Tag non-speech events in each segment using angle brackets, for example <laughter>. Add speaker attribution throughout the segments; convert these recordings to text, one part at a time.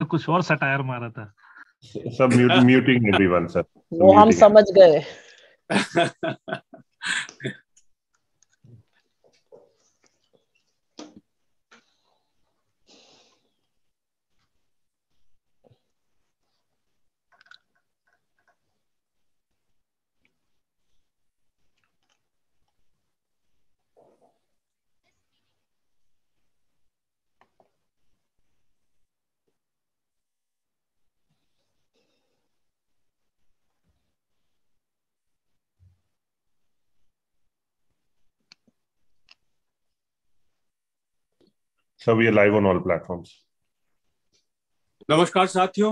Speaker 1: तो
Speaker 2: कुछ और सटायर मारा था
Speaker 3: सब म्यूटिंग एवरीवन सर
Speaker 1: वो हम समझ गए <laughs>
Speaker 3: sir we are live on all platforms नमस्कार साथियों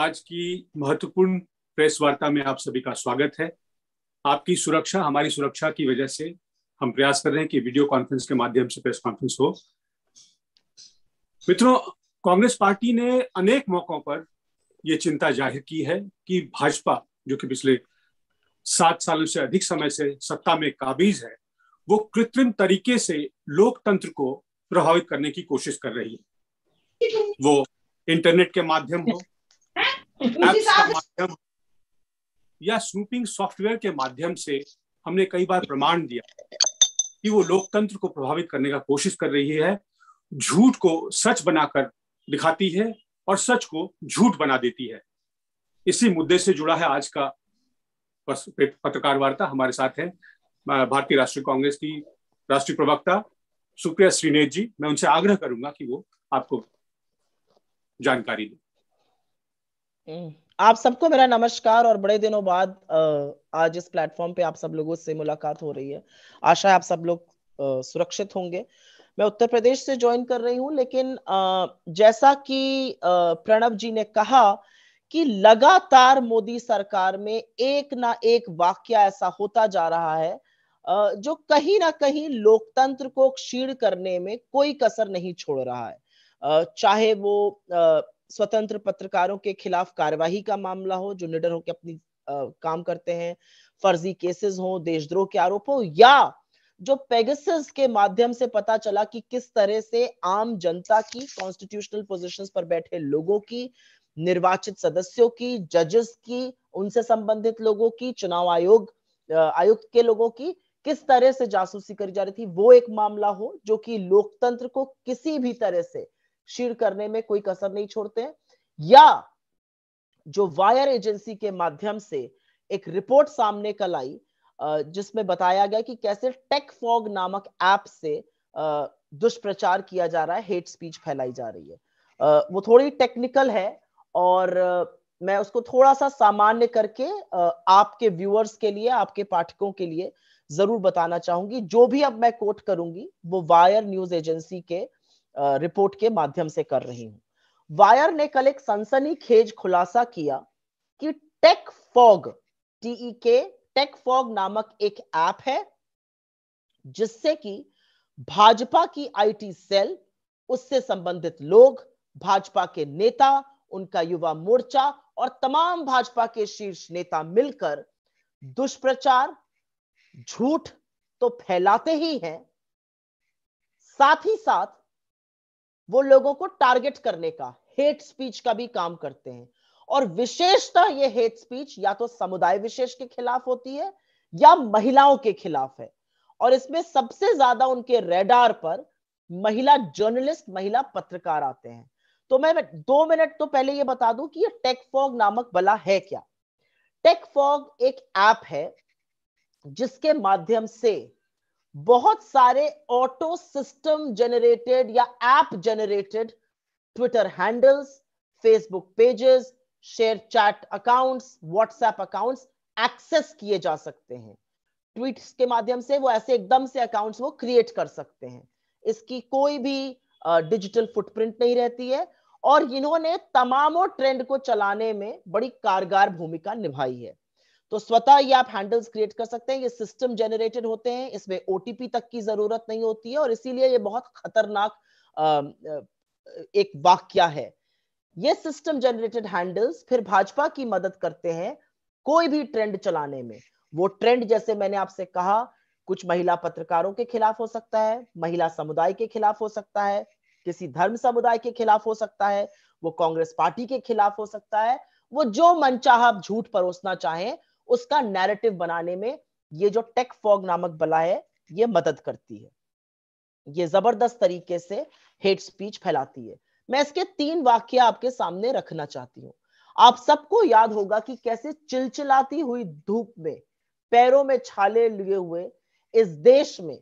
Speaker 3: आज की महत्वपूर्ण प्रेस वार्ता में आप सभी का स्वागत है आपकी सुरक्षा हमारी सुरक्षा की वजह से हम प्रयास कर रहे हैं कि वीडियो कॉन्फ्रेंस के माध्यम से प्रेस कॉन्फ्रेंस हो मित्रों कांग्रेस पार्टी ने अनेक मौकों पर यह चिंता जाहिर की है कि भाजपा जो कि पिछले सात सालों से अधिक समय से सत्ता में काबिज है वो कृत्रिम तरीके से लोकतंत्र को प्रभावित करने की कोशिश कर रही है वो इंटरनेट के माध्यम हो
Speaker 4: एप्स का माध्यम
Speaker 3: या स्नूपिंग सॉफ्टवेयर के माध्यम से हमने कई बार प्रमाण दिया कि वो लोकतंत्र को प्रभावित करने का कोशिश कर रही है झूठ को सच बनाकर दिखाती है और सच को झूठ बना देती है इसी मुद्दे से जुड़ा है आज का पत्रकार वार्ता हमारे साथ है भारतीय राष्ट्रीय कांग्रेस की राष्ट्रीय प्रवक्ता सुप्रिया श्रीनेत जी मैं उनसे आग्रह करूंगा कि वो आपको जानकारी दें
Speaker 1: हम्म, आप सबको मेरा नमस्कार और बड़े दिनों बाद आज इस प्लेटफॉर्म पे आप सब लोगों से मुलाकात हो रही है आशा है आप सब लोग सुरक्षित होंगे मैं उत्तर प्रदेश से ज्वाइन कर रही हूँ लेकिन जैसा कि प्रणब जी ने कहा कि लगातार मोदी सरकार में एक ना एक वाक्य ऐसा होता जा रहा है जो कहीं ना कहीं लोकतंत्र को क्षीण करने में कोई कसर नहीं छोड़ रहा है चाहे वो स्वतंत्र पत्रकारों के खिलाफ कार्यवाही का मामला हो जो निडर होकर अपनी काम करते हैं फर्जी केसेस हो देशद्रोह के आरोप हो या जो पेगसिस के माध्यम से पता चला कि किस तरह से आम जनता की कॉन्स्टिट्यूशनल पोजीशंस पर बैठे लोगों की निर्वाचित सदस्यों की जजेस की उनसे संबंधित लोगों की चुनाव आयोग आयुक्त के लोगों की किस तरह से जासूसी करी जा रही थी वो एक मामला हो जो कि लोकतंत्र को किसी भी तरह से शीर करने में कोई कसर नहीं छोड़ते हैं या जो वायर एजेंसी के माध्यम से एक रिपोर्ट सामने कल आई जिसमें बताया गया कि कैसे टेक फॉग नामक ऐप से दुष्प्रचार किया जा रहा है हेट स्पीच फैलाई जा रही है वो थोड़ी टेक्निकल है और मैं उसको थोड़ा सा सामान्य करके आपके व्यूअर्स के लिए आपके पाठकों के लिए जरूर बताना चाहूंगी जो भी अब मैं कोट करूंगी वो वायर न्यूज एजेंसी के रिपोर्ट के माध्यम से कर रही हूँ वायर ने कल एक सनसनी खेज खुलासा किया कि टेक फॉग टीई के टेक फॉग नामक एक ऐप है जिससे कि भाजपा की आईटी सेल उससे संबंधित लोग भाजपा के नेता उनका युवा मोर्चा और तमाम भाजपा के शीर्ष नेता मिलकर दुष्प्रचार झूठ तो फैलाते ही हैं साथ ही साथ वो लोगों को टारगेट करने का हेट स्पीच का भी काम करते हैं और विशेषतः ये हेट स्पीच या तो समुदाय विशेष के खिलाफ होती है या महिलाओं के खिलाफ है और इसमें सबसे ज्यादा उनके रेडार पर महिला जर्नलिस्ट महिला पत्रकार आते हैं तो मैं दो मिनट तो पहले ये बता दूं कि ये टेक फॉग नामक बला है क्या टेक फॉग एक ऐप है जिसके माध्यम से बहुत सारे ऑटो सिस्टम जनरेटेड या app generated Twitter handles Facebook pages ShareChat accounts WhatsApp accounts access किए जा सकते हैं ट्वीट्स के माध्यम से वो ऐसे एकदम से अकाउंट्स वो क्रिएट कर सकते हैं इसकी कोई भी डिजिटल uh, फुटप्रिंट नहीं रहती है और इन्होंने तमामों ट्रेंड को चलाने में बड़ी कारगर भूमिका निभाई है तो स्वतः ये आप हैंडल्स क्रिएट कर सकते हैं ये सिस्टम जनरेटेड होते हैं इसमें ओटीपी तक की जरूरत नहीं होती है और इसीलिए ये बहुत खतरनाक एक वाक्य है ये सिस्टम जनरेटेड हैंडल्स फिर भाजपा की मदद करते हैं कोई भी ट्रेंड चलाने में वो ट्रेंड जैसे मैंने आपसे कहा कुछ महिला पत्रकारों के खिलाफ हो सकता है महिला समुदाय के खिलाफ हो सकता है किसी धर्म समुदाय के खिलाफ हो सकता है वो कांग्रेस पार्टी के खिलाफ हो सकता है वो जो मनचाहा झूठ परोसना चाहे उसका नैरेटिव बनाने में ये जो टेक फॉग नामक बला है ये मदद करती है ये जबरदस्त तरीके से हेट स्पीच फैलाती है मैं इसके तीन वाक्य आपके सामने रखना चाहती हूँ आप सबको याद होगा कि कैसे चिलचिलाती हुई धूप में पैरों में छाले लिए हुए इस देश में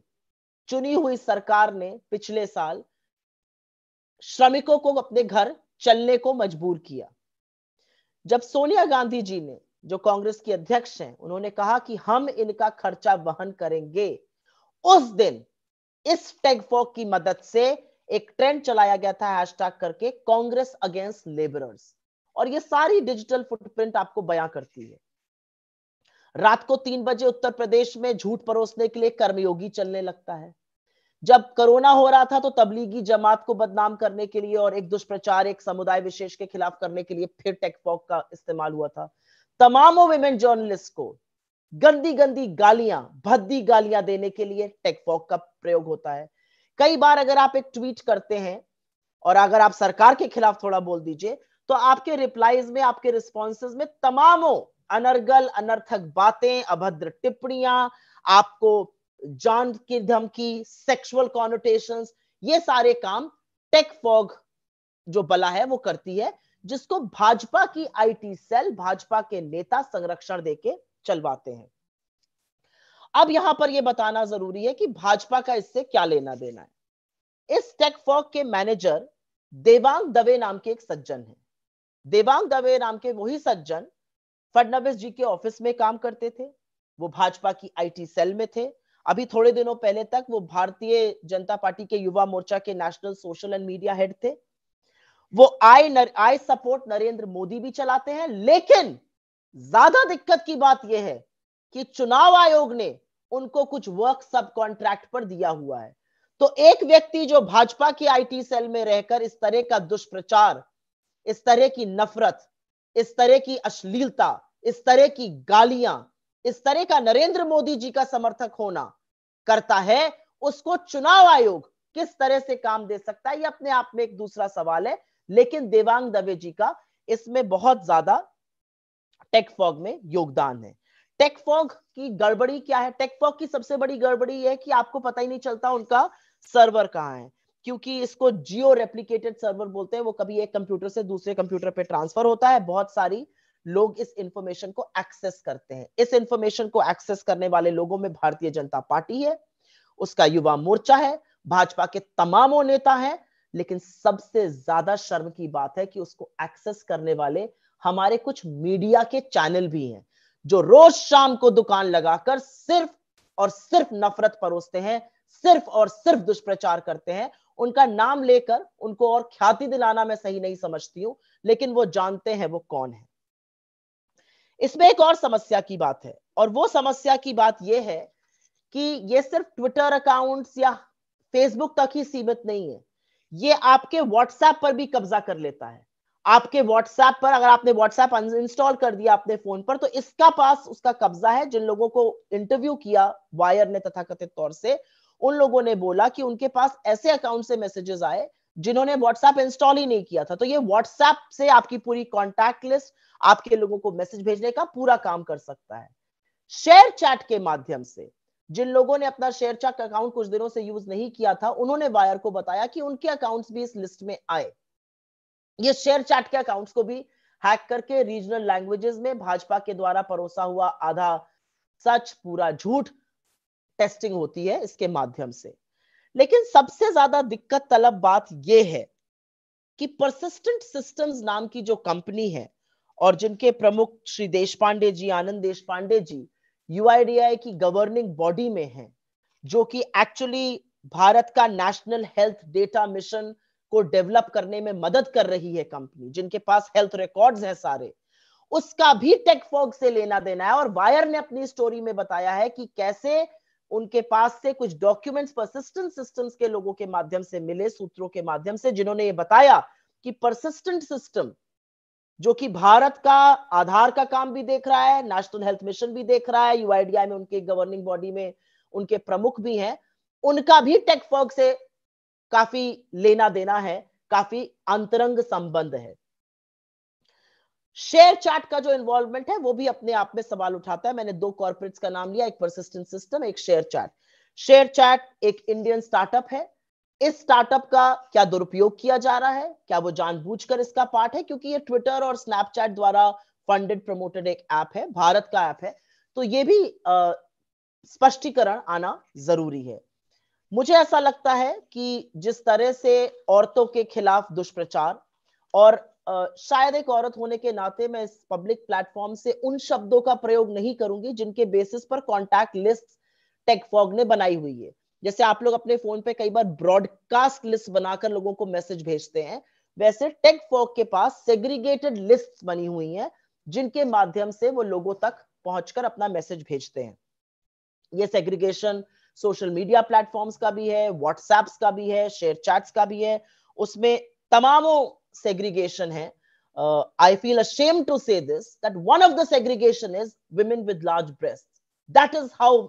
Speaker 1: चुनी हुई सरकार ने पिछले साल श्रमिकों को अपने घर चलने को मजबूर किया जब सोनिया गांधी जी ने जो कांग्रेस की अध्यक्ष हैं उन्होंने कहा कि हम इनका खर्चा वहन करेंगे उस दिन इस टेगफॉक की मदद से एक ट्रेंड चलाया गया था हैशटैग करके कांग्रेस अगेंस्ट लेबरर्स और ये सारी डिजिटल फुटप्रिंट आपको बयां करती है रात को तीन बजे उत्तर प्रदेश में झूठ परोसने के लिए कर्मयोगी चलने लगता है जब कोरोना हो रहा था तो तबलीगी जमात को बदनाम करने के लिए और एक दुष्प्रचार एक समुदाय विशेष के खिलाफ करने के लिए फिर टेकफॉक का इस्तेमाल हुआ था तमामों विमेन जर्नलिस्ट को गंदी गंदी गालियां भद्दी गालियां देने के लिए टेकफॉक का प्रयोग होता है कई बार अगर आप एक ट्वीट करते हैं और अगर आप सरकार के खिलाफ थोड़ा बोल दीजिए तो आपके रिप्लाईज में आपके रिस्पॉन्सेज में तमामों अनर्गल अनर्थक बातें अभद्र टिप्पणियां आपको जान की धमकी सेक्सुअल कॉनोटेशन ये सारे काम टेक फॉग जो बला है वो करती है जिसको भाजपा की आईटी सेल भाजपा के नेता संरक्षण देके चलवाते हैं अब यहां पर यह बताना जरूरी है कि भाजपा का इससे क्या लेना देना है इस फॉक के मैनेजर देवांग दवे नाम के एक सज्जन है देवांग दवे नाम के वही सज्जन फडनवीस जी के ऑफिस में काम करते थे वो भाजपा की आईटी सेल में थे अभी थोड़े दिनों पहले तक वो भारतीय जनता पार्टी के युवा मोर्चा के national social and media head थे वो आई नर, आई सपोर्ट नरेंद्र मोदी भी चलाते हैं लेकिन ज्यादा दिक्कत की बात यह है कि चुनाव आयोग ने उनको कुछ वर्क सब कॉन्ट्रैक्ट पर दिया हुआ है तो एक व्यक्ति जो भाजपा की आईटी सेल में रहकर इस तरह का दुष्प्रचार इस तरह की नफरत इस तरह की अश्लीलता इस तरह की गालियां इस तरह का नरेंद्र मोदी जी का समर्थक होना करता है उसको चुनाव आयोग किस तरह से काम दे सकता है ये अपने आप में एक दूसरा सवाल है लेकिन देवांग दवे जी का इसमें बहुत ज्यादा टेकफॉग में योगदान है टेकफॉग की गड़बड़ी क्या है टेकफॉग की सबसे बड़ी गड़बड़ी यह है कि आपको पता ही नहीं चलता उनका सर्वर कहाँ है क्योंकि इसको जियो रेप्लीकेटेड सर्वर बोलते हैं वो कभी एक कंप्यूटर से दूसरे कंप्यूटर पे ट्रांसफर होता है बहुत सारी लोग इस इंफॉर्मेशन को एक्सेस करते हैं इस इंफॉर्मेशन को एक्सेस करने वाले लोगों में भारतीय जनता पार्टी है उसका युवा मोर्चा है भाजपा के तमामों नेता हैं लेकिन सबसे ज्यादा शर्म की बात है कि उसको एक्सेस करने वाले हमारे कुछ मीडिया के चैनल भी हैं जो रोज शाम को दुकान लगाकर सिर्फ और सिर्फ नफरत परोसते हैं सिर्फ और सिर्फ दुष्प्रचार करते हैं उनका नाम लेकर उनको और ख्याति दिलाना मैं सही नहीं समझती हूं लेकिन वो जानते हैं वो कौन है इसमें एक और समस्या की बात है और वो समस्या की बात यह है कि ये सिर्फ ट्विटर अकाउंट्स या फेसबुक तक ही सीमित नहीं है ये आपके व्हाट्सएप पर भी कब्जा कर लेता है आपके व्हाट्सएप पर अगर आपने व्हाट्सएप इंस्टॉल कर दिया अपने फोन पर तो इसका पास उसका कब्जा है जिन लोगों को इंटरव्यू किया वायर ने तथा कथित तौर से उन लोगों ने बोला कि उनके पास ऐसे अकाउंट से मैसेजेस आए जिन्होंने व्हाट्सएप इंस्टॉल ही नहीं किया था तो ये व्हाट्सएप से आपकी पूरी कॉन्टैक्ट लिस्ट आपके लोगों को मैसेज भेजने का पूरा काम कर सकता है शेयर चैट के माध्यम से जिन लोगों ने अपना शेयर चक अकाउंट कुछ दिनों से यूज नहीं किया था उन्होंने वायर को बताया कि उनके अकाउंट्स भी इस लिस्ट में आए ये शेयर चैट के अकाउंट्स को भी हैक करके रीजनल लैंग्वेजेस में भाजपा के द्वारा परोसा हुआ आधा सच पूरा झूठ टेस्टिंग होती है इसके माध्यम से लेकिन सबसे ज्यादा दिक्कत तलब बात यह है कि परसिस्टेंट सिस्टम्स नाम की जो कंपनी है और जिनके प्रमुख श्री देश पांडे जी आनंद देश पांडे जी यूआईडीआई की गवर्निंग बॉडी में है जो कि एक्चुअली भारत का नेशनल हेल्थ डेटा मिशन को डेवलप करने में मदद कर रही है कंपनी जिनके पास हेल्थ रिकॉर्ड्स हैं सारे उसका भी टेकफॉग से लेना देना है और वायर ने अपनी स्टोरी में बताया है कि कैसे उनके पास से कुछ डॉक्यूमेंट्स परसिस्टेंट सिस्टम्स के लोगों के माध्यम से मिले सूत्रों के माध्यम से जिन्होंने ये बताया कि परसिस्टेंट सिस्टम जो कि भारत का आधार का काम भी देख रहा है नेशनल हेल्थ मिशन भी देख रहा है यूआईडीआई में उनके गवर्निंग बॉडी में उनके प्रमुख भी हैं उनका भी टेकफर्ग से काफी लेना देना है काफी अंतरंग संबंध है शेयर चार्ट का जो इन्वॉल्वमेंट है वो भी अपने आप में सवाल उठाता है मैंने दो कॉर्पोरेट्स का नाम लिया एक परसिस्टेंट सिस्टम एक शेयर चार्ट शेयर चार्ट एक इंडियन स्टार्टअप है इस स्टार्टअप का क्या दुरुपयोग किया जा रहा है क्या वो जानबूझकर इसका पार्ट है क्योंकि ये ट्विटर और स्नैपचैट द्वारा फंडेड प्रमोटेड एक ऐप है भारत का ऐप है तो ये भी स्पष्टीकरण आना जरूरी है मुझे ऐसा लगता है कि जिस तरह से औरतों के खिलाफ दुष्प्रचार और शायद एक औरत होने के नाते मैं इस पब्लिक प्लेटफॉर्म से उन शब्दों का प्रयोग नहीं करूंगी जिनके बेसिस पर कॉन्टैक्ट लिस्ट टेकफॉग ने बनाई हुई है जैसे आप लोग अपने फोन पे कई बार ब्रॉडकास्ट लिस्ट बनाकर लोगों को मैसेज भेजते हैं वैसे टेक फॉक के पास सेग्रीगेटेड लिस्ट बनी हुई है जिनके माध्यम से वो लोगों तक पहुंचकर अपना मैसेज भेजते हैं ये सेग्रीगेशन सोशल मीडिया प्लेटफॉर्म्स का भी है व्हाट्सएप्स का भी है शेयर चैट्स का भी है उसमें तमामों सेग्रीगेशन है I feel ashamed to say this that one of the segregation is women with large breast that is how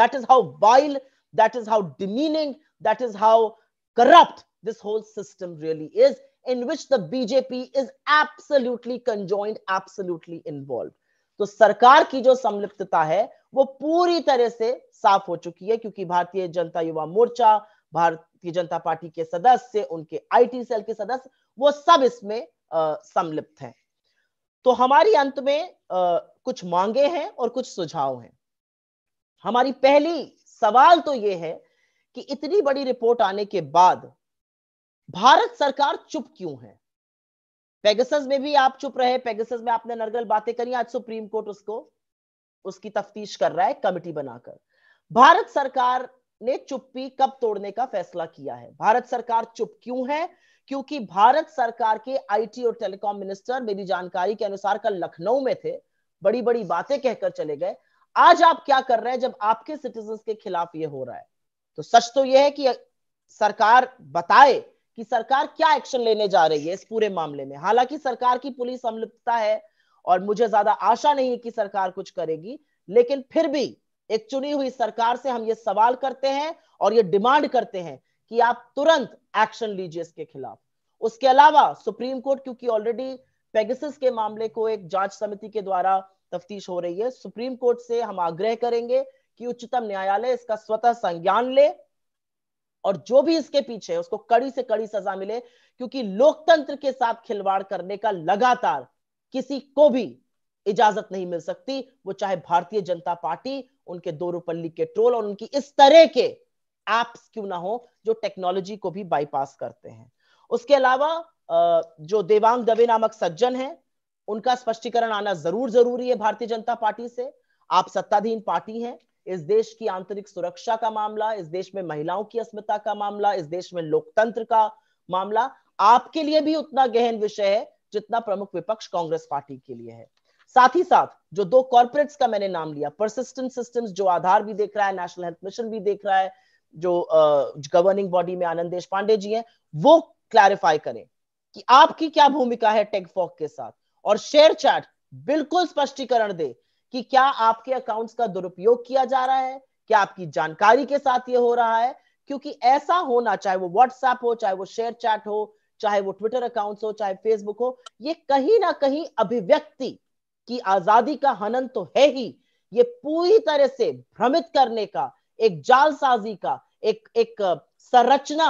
Speaker 1: that is how wild That is how demeaning, that is how corrupt this whole system really is, in which the BJP is absolutely conjoined, absolutely involved. तो सरकार की जो संलिप्तता है वो पूरी तरह से साफ हो चुकी है क्योंकि भारतीय जनता युवा मोर्चा भारतीय जनता पार्टी के सदस्य उनके आईटी सेल के सदस्य वो सब इसमें संलिप्त हैं तो हमारी अंत में आ, कुछ मांगे हैं और कुछ सुझाव हैं हमारी पहली सवाल तो यह है कि इतनी बड़ी रिपोर्ट आने के बाद भारत सरकार चुप क्यों है पेगसस में भी आप चुप रहे पेगसस में आपने नरगल बातें करी आज सुप्रीम कोर्ट उसको उसकी तफ्तीश कर रहा है कमिटी बनाकर भारत सरकार ने चुप्पी कब तोड़ने का फैसला किया है भारत सरकार चुप क्यों है क्योंकि भारत सरकार के आईटी और टेलीकॉम मिनिस्टर मेरी जानकारी के अनुसार कल लखनऊ में थे बड़ी बड़ी बातें कहकर चले गए आज आप क्या कर रहे हैं जब आपके सिटीजन के खिलाफ ये हो रहा है तो सच तो यह है कि सरकार बताए कि सरकार क्या एक्शन लेने जा रही है इस पूरे मामले में हालांकि सरकार की पुलिस संलिप्तता है और मुझे ज्यादा आशा नहीं है कि सरकार कुछ करेगी लेकिन फिर भी एक चुनी हुई सरकार से हम ये सवाल करते हैं और ये डिमांड करते हैं कि आप तुरंत एक्शन लीजिए इसके खिलाफ उसके अलावा सुप्रीम कोर्ट क्योंकि ऑलरेडी पेगसिस के मामले को एक जांच समिति के द्वारा तफ्तीश हो रही है सुप्रीम कोर्ट से हम आग्रह करेंगे कि उच्चतम न्यायालय इसका स्वतः संज्ञान ले और जो भी इसके पीछे उसको कड़ी से कड़ी सजा मिले क्योंकि लोकतंत्र के साथ खिलवाड़ करने का लगातार किसी को भी इजाजत नहीं मिल सकती वो चाहे भारतीय जनता पार्टी उनके दो रूपल्ली के ट्रोल और उनकी इस तरह के एप्स क्यों ना हो जो टेक्नोलॉजी को भी बाईपास करते हैं उसके अलावा जो देवांग दवे नामक सज्जन है उनका स्पष्टीकरण आना जरूर जरूरी है भारतीय जनता पार्टी से आप सत्ताधीन पार्टी हैं इस देश की आंतरिक सुरक्षा का मामला इस देश में महिलाओं की अस्मिता का मामला इस देश में लोकतंत्र का मामला आपके लिए भी उतना गहन विषय है जितना प्रमुख विपक्ष कांग्रेस पार्टी के लिए है साथ ही साथ जो दो कॉर्पोरेट्स का मैंने नाम लिया परसिस्टेंट सिस्टम्स जो आधार भी देख रहा है नेशनल हेल्थ मिशन भी देख रहा है जो गवर्निंग बॉडी में आनंद देश पांडे जी हैं वो क्लैरिफाई करें कि आपकी क्या भूमिका है टेक फॉक के साथ और शेयर चैट बिल्कुल स्पष्टीकरण दे कि क्या आपके अकाउंट्स का दुरुपयोग किया जा रहा है क्या आपकी जानकारी के साथ ये हो रहा है क्योंकि ऐसा होना चाहे वो व्हाट्सएप हो चाहे वो शेयर चैट हो चाहे वो ट्विटर अकाउंट हो चाहे फेसबुक हो ये कहीं ना कहीं अभिव्यक्ति की आजादी का हनन तो है ही ये पूरी तरह से भ्रमित करने का एक जालसाजी का एक एक संरचना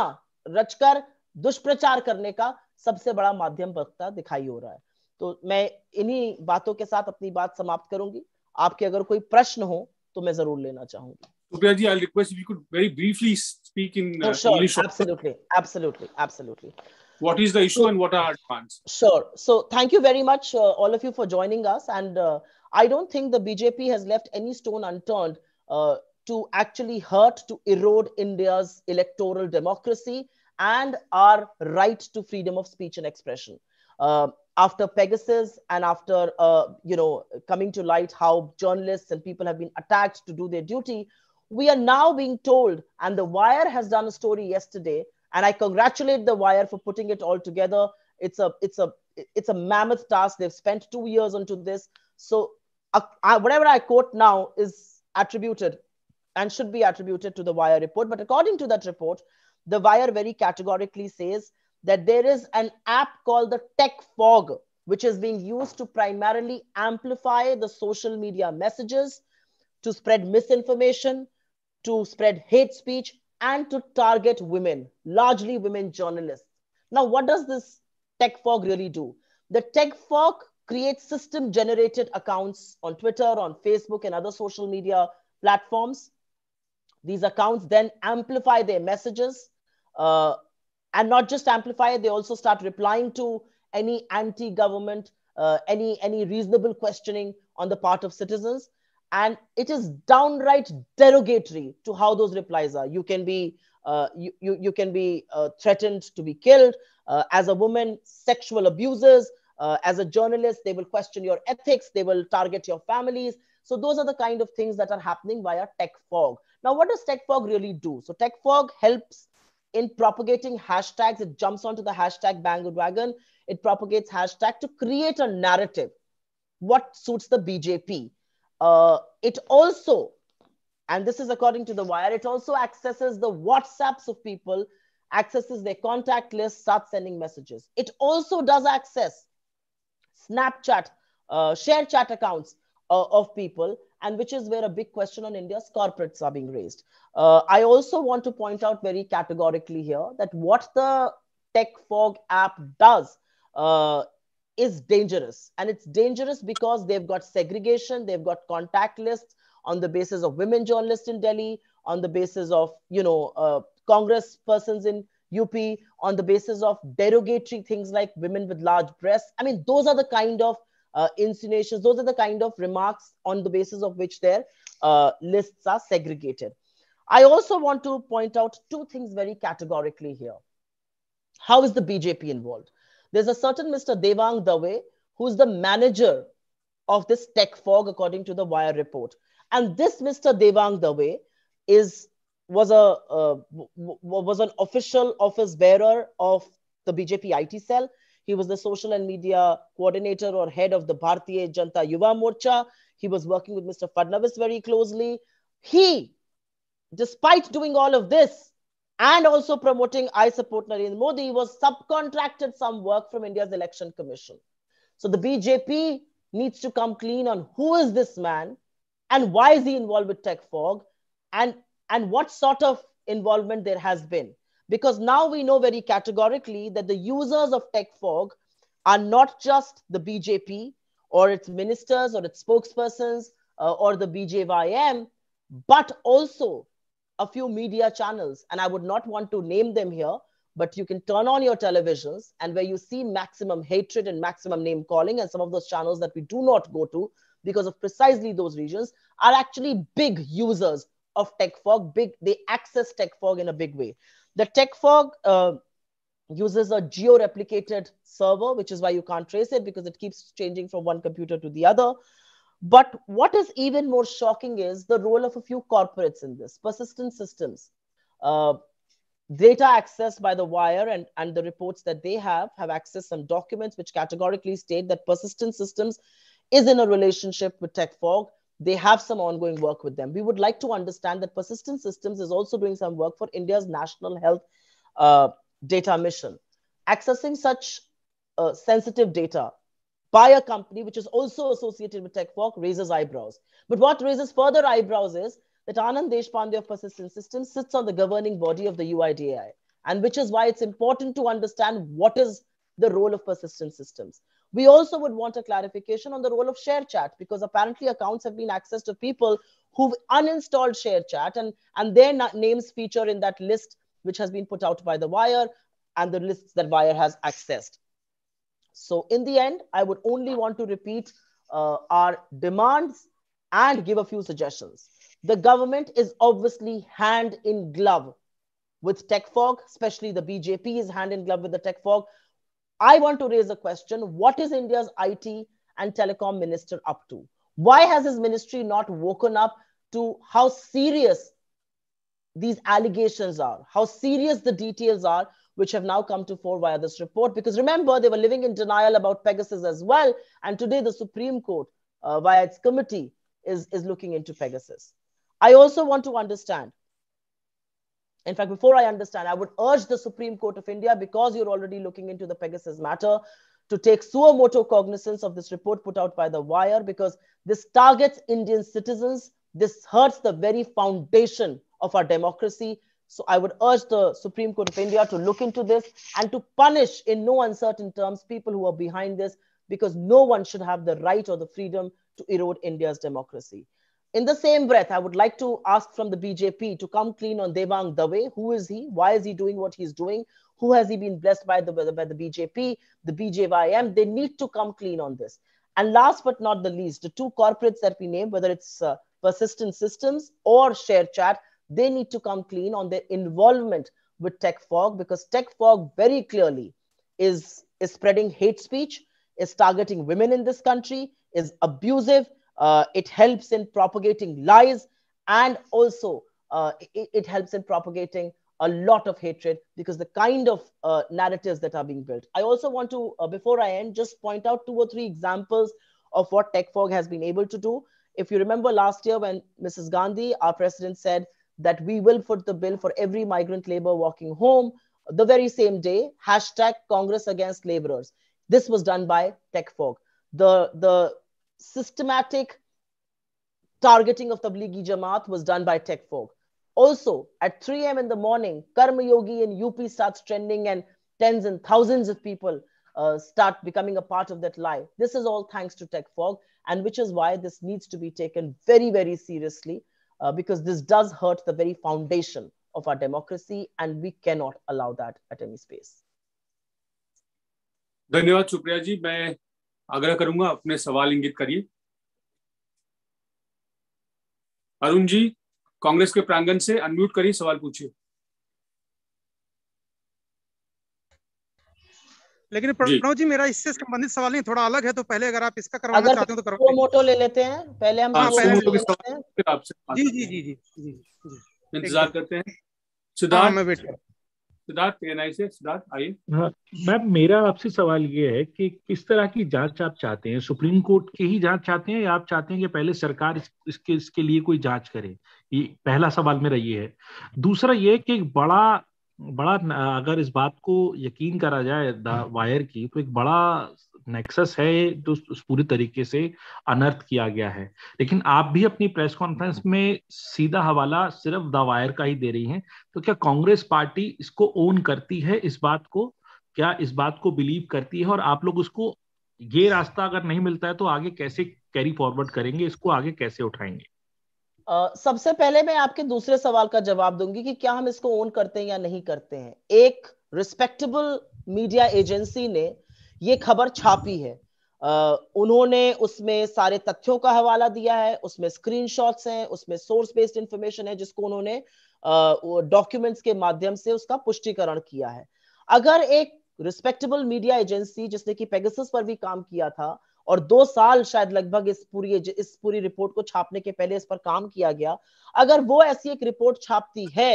Speaker 1: रचकर दुष्प्रचार करने का सबसे बड़ा माध्यम बनता दिखाई हो रहा है तो मैं इन्हीं बातों के साथ अपनी बात समाप्त करूंगी आपके अगर कोई प्रश्न हो तो मैं जरूर लेना चाहूंगी
Speaker 3: BJP
Speaker 1: electoral democracy and our right to freedom of speech and expression after Pegasus and after uh, you know coming to light how journalists and people have been attacked to do their duty, we are now being told, and the Wire has done a story yesterday, and I congratulate the Wire for putting it all together. It's a it's a it's a mammoth task. They've spent two years onto this, so uh, I, whatever I quote now is attributed and should be attributed to the Wire report. But according to that report, the Wire very categorically says that there is an app called the Tech Fog, which is being used to primarily amplify the social media messages, to spread misinformation, to spread hate speech, and to target women, largely women journalists. Now, what does this Tech Fog really do? The Tech Fog creates system generated accounts on Twitter, on Facebook, and other social media platforms. These accounts then amplify their messages. Uh, and not just amplify it, they also start replying to any anti-government, uh, any, any reasonable questioning on the part of citizens. And it is downright derogatory to how those replies are. You can be, uh, you, you, you, can be uh, threatened to be killed. Uh, as a woman, sexual abusers uh, as a journalist, they will question your ethics. They will target your families. So those are the kind of things that are happening via tech fog. Now, what does tech fog really do? So tech fog helps in propagating hashtags, it jumps onto the hashtag bandwagon. It propagates hashtag to create a narrative. What suits the BJP? Uh, it also, and this is according to the wire, it also accesses the WhatsApps of people, accesses their contact list, starts sending messages. It also does access Snapchat, uh, share chat accounts, uh, of people and which is where a big question on India's corporates are being raised. Uh, I also want to point out very categorically here that what the Tech Fog app does uh, is dangerous. And it's dangerous because they've got segregation, they've got contact lists on the basis of women journalists in Delhi, on the basis of, you know, uh, Congress persons in UP, on the basis of derogatory things like women with large breasts. I mean, those are the kind of uh, insinuations. Those are the kind of remarks on the basis of which their uh, lists are segregated. I also want to point out two things very categorically here. How is the BJP involved? There's a certain Mr. Devang Dave who's the manager of this tech fog, according to the Wire report. And this Mr. Devang Dave is was a uh, was an official office bearer of the BJP IT cell. He was the social and media coordinator or head of the Bharatiya Janta Yuva Morcha. He was working with Mr. Fadnavis very closely. He, despite doing all of this and also promoting I support Narendra Modi, was subcontracted some work from India's election commission. So the BJP needs to come clean on who is this man and why is he involved with tech fog and, and what sort of involvement there has been because now we know very categorically that the users of tech fog are not just the BJP or its ministers or its spokespersons uh, or the BJYM, but also a few media channels. And I would not want to name them here, but you can turn on your televisions and where you see maximum hatred and maximum name calling and some of those channels that we do not go to because of precisely those regions are actually big users of tech fog big they access tech fog in a big way the tech fog uh, uses a geo-replicated server, which is why you can't trace it because it keeps changing from one computer to the other. But what is even more shocking is the role of a few corporates in this. Persistent systems, uh, data accessed by the wire and, and the reports that they have, have accessed some documents which categorically state that persistent systems is in a relationship with tech fog they have some ongoing work with them. We would like to understand that Persistent Systems is also doing some work for India's National Health uh, Data Mission. Accessing such uh, sensitive data by a company which is also associated with TechFork raises eyebrows. But what raises further eyebrows is that Anand Deshpande of Persistent Systems sits on the governing body of the UIDAI, and which is why it's important to understand what is the role of Persistent Systems. We also would want a clarification on the role of share chat because apparently accounts have been accessed to people who've uninstalled share chat and, and their names feature in that list which has been put out by the wire and the lists that wire has accessed. So in the end, I would only want to repeat uh, our demands and give a few suggestions. The government is obviously hand in glove with tech fog, especially the BJP is hand in glove with the tech fog. I want to raise a question what is India's IT and telecom minister up to? Why has his ministry not woken up to how serious these allegations are, how serious the details are, which have now come to fore via this report? Because remember, they were living in denial about Pegasus as well. And today, the Supreme Court, uh, via its committee, is, is looking into Pegasus. I also want to understand in fact, before I understand, I would urge the Supreme Court of India, because you're already looking into the Pegasus matter, to take suo cognizance of this report put out by The Wire, because this targets Indian citizens. This hurts the very foundation of our democracy. So I would urge the Supreme Court of India to look into this and to punish in no uncertain terms people who are behind this, because no one should have the right or the freedom to erode India's democracy. In the same breath, I would like to ask from the BJP to come clean on Devang Dave. Who is he? Why is he doing what he's doing? Who has he been blessed by the, by the BJP, the BJYM? They need to come clean on this. And last but not the least, the two corporates that we name, whether it's uh, Persistent Systems or ShareChat, they need to come clean on their involvement with TechFog because TechFog very clearly is, is spreading hate speech, is targeting women in this country, is abusive, uh, it helps in propagating lies and also uh, it, it, helps in propagating a lot of hatred because the kind of uh, narratives that are being built. I also want to, uh, before I end, just point out two or three examples of what TechFog has been able to do. If you remember last year when Mrs. Gandhi, our president, said that we will foot the bill for every migrant labor walking home the very same day, hashtag Congress against laborers. This was done by TechFog. The, the systematic targeting of Tablighi Jamaat was done by tech folk. Also, at 3 a.m. in the morning, Karma Yogi in UP starts trending and tens and thousands of people uh, start becoming a part of that lie. This is all thanks to tech Fog, and which is why this needs to be taken very, very seriously uh, because this does hurt the very foundation of our democracy, and we cannot allow that at any space.
Speaker 3: धन्यवाद सुप्रिया जी मैं आग्रह करूंगा अपने सवाल इंगित करिए अरुण जी कांग्रेस के प्रांगण से अनम्यूट करिए सवाल पूछिए
Speaker 4: लेकिन प्रणव जी, मेरा इससे संबंधित सवाल नहीं थोड़ा अलग है तो पहले अगर आप इसका करवाना चाहते हो तो करो मोटो ले लेते हैं पहले हम हाँ, पहले ले लेते
Speaker 3: हैं। जी जी जी जी जी इंतजार करते हैं हाँ, सिद्धार्थ मैं वेट सिद्धार्थ एनआई से सिद्धार्थ आइए
Speaker 2: हाँ, मैम मेरा आपसे सवाल ये है कि किस तरह की जांच आप चाहते हैं सुप्रीम कोर्ट की ही जांच चाहते हैं या आप चाहते हैं कि पहले सरकार इस, इसके इसके लिए कोई जांच करे ये पहला सवाल मेरा ये है दूसरा ये कि एक बड़ा बड़ा अगर इस बात को यकीन करा जाए हाँ। वायर की तो एक बड़ा नेक्सस है तो पूरी तरीके से अनर्थ किया गया है लेकिन आप भी अपनी प्रेस कॉन्फ्रेंस हम्म। में सीधा हवाला सिर्फ दवायर का ही दे रही हैं तो क्या कांग्रेस पार्टी इसको ओन करती है इस बात को क्या इस बात को बिलीव करती है और आप लोग उसको ये रास्ता अगर नहीं मिलता है तो आगे कैसे कैरी फॉरवर्ड करेंगे इसको आगे कैसे उठाएंगे
Speaker 1: Uh, सबसे पहले मैं आपके दूसरे सवाल का जवाब दूंगी कि क्या हम इसको ओन करते हैं या नहीं करते हैं एक रिस्पेक्टेबल मीडिया एजेंसी ने ये खबर छापी है Uh, उन्होंने उसमें सारे तथ्यों का हवाला दिया है उसमें स्क्रीनशॉट्स हैं उसमें सोर्स बेस्ड इंफॉर्मेशन है जिसको उन्होंने डॉक्यूमेंट्स के माध्यम से उसका पुष्टिकरण किया है अगर एक रिस्पेक्टेबल मीडिया एजेंसी जिसने कि पेगसिस पर भी काम किया था और दो साल शायद लगभग इस पूरी इस पूरी रिपोर्ट को छापने के पहले इस पर काम किया गया अगर वो ऐसी एक रिपोर्ट छापती है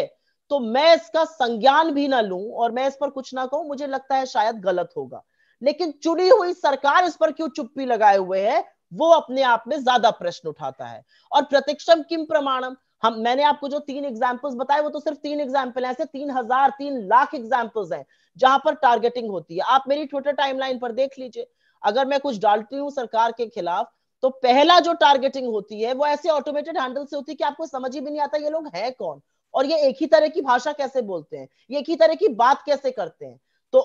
Speaker 1: तो मैं इसका संज्ञान भी ना लूं और मैं इस पर कुछ ना कहूं मुझे लगता है शायद गलत होगा लेकिन चुनी हुई सरकार इस पर क्यों चुप्पी लगाए हुए है वो अपने आप में ज्यादा प्रश्न उठाता है और प्रत्यक्षम किम प्रमाणम हम मैंने आपको जो तीन एग्जाम्पल्स बताए वो तो सिर्फ तीन एग्जाम्पल ऐसे तीन हजार तीन लाख एग्जाम्पल्स हैं जहां पर टारगेटिंग होती है आप मेरी ट्विटर टाइमलाइन पर देख लीजिए अगर मैं कुछ डालती हूँ सरकार के खिलाफ तो पहला जो टारगेटिंग होती है वो ऐसे ऑटोमेटेड हैंडल से होती है कि आपको समझ ही भी नहीं आता ये लोग हैं कौन और ये एक ही तरह की भाषा कैसे बोलते हैं ये एक ही तरह की बात कैसे करते हैं तो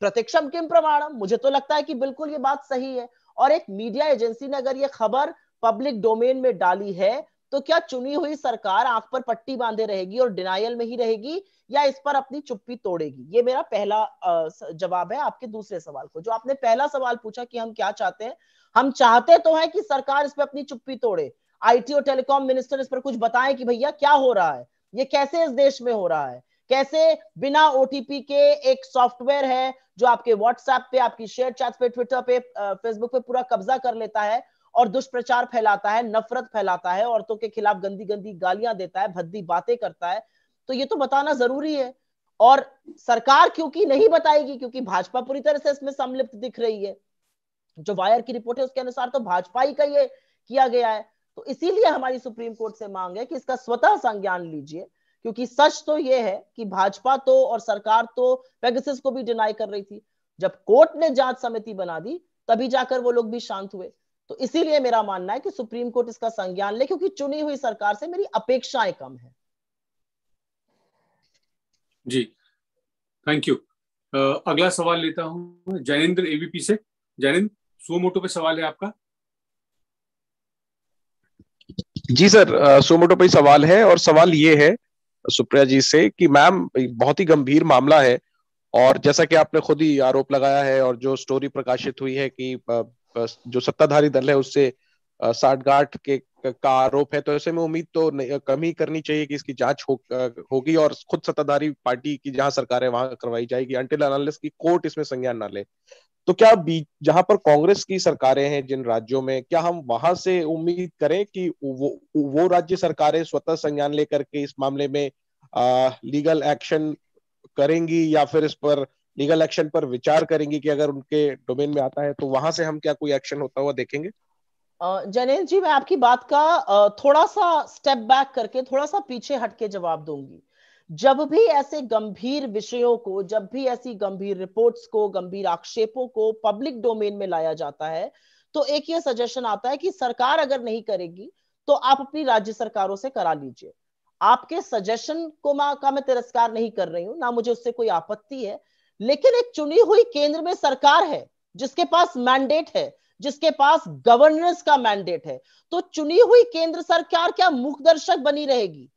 Speaker 1: प्रत्यक्षम किम प्रमाणम मुझे तो लगता है कि बिल्कुल ये बात सही है और एक मीडिया एजेंसी ने अगर ये खबर पब्लिक डोमेन में डाली है तो क्या चुनी हुई सरकार आंख पर पट्टी बांधे रहेगी और डिनायल में ही रहेगी या इस पर अपनी चुप्पी तोड़ेगी ये मेरा पहला जवाब है आपके दूसरे सवाल को जो आपने पहला सवाल पूछा कि हम क्या चाहते हैं हम चाहते तो है कि सरकार इस पर अपनी चुप्पी तोड़े आईटी और टेलीकॉम मिनिस्टर इस पर कुछ बताएं कि भैया क्या हो रहा है ये कैसे इस देश में हो रहा है कैसे बिना ओटीपी के एक सॉफ्टवेयर है जो आपके व्हाट्सएप पे आपकी शेयर चैट पे ट्विटर पे फेसबुक पे पूरा कब्जा कर लेता है और दुष्प्रचार फैलाता है नफरत फैलाता है औरतों के खिलाफ गंदी गंदी गालियां देता है भद्दी बातें करता है तो ये तो बताना जरूरी है और सरकार क्योंकि नहीं बताएगी क्योंकि भाजपा पूरी तरह से इसमें सम्मिलित दिख रही है जो वायर की रिपोर्ट है उसके अनुसार तो भाजपा ही का ये किया गया है तो इसीलिए हमारी सुप्रीम कोर्ट से मांग है कि इसका स्वतः संज्ञान लीजिए क्योंकि सच तो ये है कि भाजपा तो और सरकार तो पेगसिस को भी डिनाई कर रही थी जब कोर्ट ने जांच समिति बना दी तभी जाकर वो लोग भी शांत हुए तो इसीलिए मेरा मानना है कि सुप्रीम कोर्ट इसका संज्ञान ले क्योंकि चुनी हुई सरकार से मेरी अपेक्षाएं कम है
Speaker 3: जी थैंक यू uh, अगला सवाल लेता हूं जैनेन्द्र एवीपी से जैनेन्द्र सुमोटो पे सवाल है आपका
Speaker 4: जी सर सुमोटो पे सवाल है और सवाल ये है सुप्रिया जी से कि मैम बहुत ही गंभीर मामला है और जैसा कि आपने खुद ही आरोप लगाया है और जो स्टोरी प्रकाशित हुई है कि जो सत्ताधारी दल है उससे साठगांठ के का आरोप है तो ऐसे में उम्मीद तो कम ही करनी चाहिए कि इसकी जांच हो, होगी और खुद सत्ताधारी पार्टी की जहां सरकार है वहां करवाई जाएगी अंटिल अनालिस की कोर्ट इसमें संज्ञान ना ले तो क्या जहां पर कांग्रेस की सरकारें हैं जिन राज्यों में क्या हम वहां से उम्मीद करें कि वो वो राज्य सरकारें स्वतः संज्ञान लेकर के इस मामले में आ, लीगल एक्शन करेंगी या फिर इस पर लीगल एक्शन पर विचार करेंगी कि अगर उनके डोमेन में आता है तो वहां से हम क्या कोई एक्शन होता हुआ देखेंगे
Speaker 1: जनेश जी मैं आपकी बात का थोड़ा सा स्टेप बैक करके थोड़ा सा पीछे हटके जवाब दूंगी जब भी ऐसे गंभीर विषयों को जब भी ऐसी गंभीर रिपोर्ट्स को गंभीर आक्षेपों को पब्लिक डोमेन में लाया जाता है तो एक ये सजेशन आता है कि सरकार अगर नहीं करेगी तो आप अपनी राज्य सरकारों से करा लीजिए आपके सजेशन को मैं का मैं तिरस्कार नहीं कर रही हूं ना मुझे उससे कोई आपत्ति है लेकिन एक चुनी हुई केंद्र में सरकार है जिसके पास मैंडेट है जिसके पास गवर्नेंस का मैंडेट है तो चुनी हुई केंद्र सरकार क्या मुखदर्शक बनी रहेगी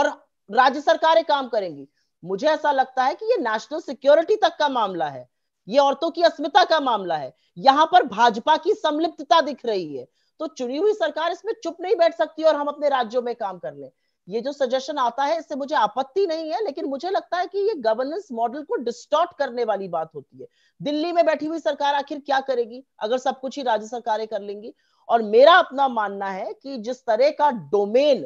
Speaker 1: और राज्य सरकारें काम करेंगी मुझे ऐसा लगता है कि ये नेशनल सिक्योरिटी तक का मामला है ये औरतों की अस्मिता का मामला है यहां पर भाजपा की संलिप्तता दिख रही है तो चुनी हुई सरकार इसमें चुप नहीं बैठ सकती और हम अपने राज्यों में काम कर लें ये जो सजेशन आता है इससे मुझे आपत्ति नहीं है लेकिन मुझे लगता है कि ये गवर्नेंस मॉडल को डिस्टॉर्ट करने वाली बात होती है दिल्ली में बैठी हुई सरकार आखिर क्या करेगी अगर सब कुछ ही राज्य सरकारें कर लेंगी और मेरा अपना मानना है कि जिस तरह का डोमेन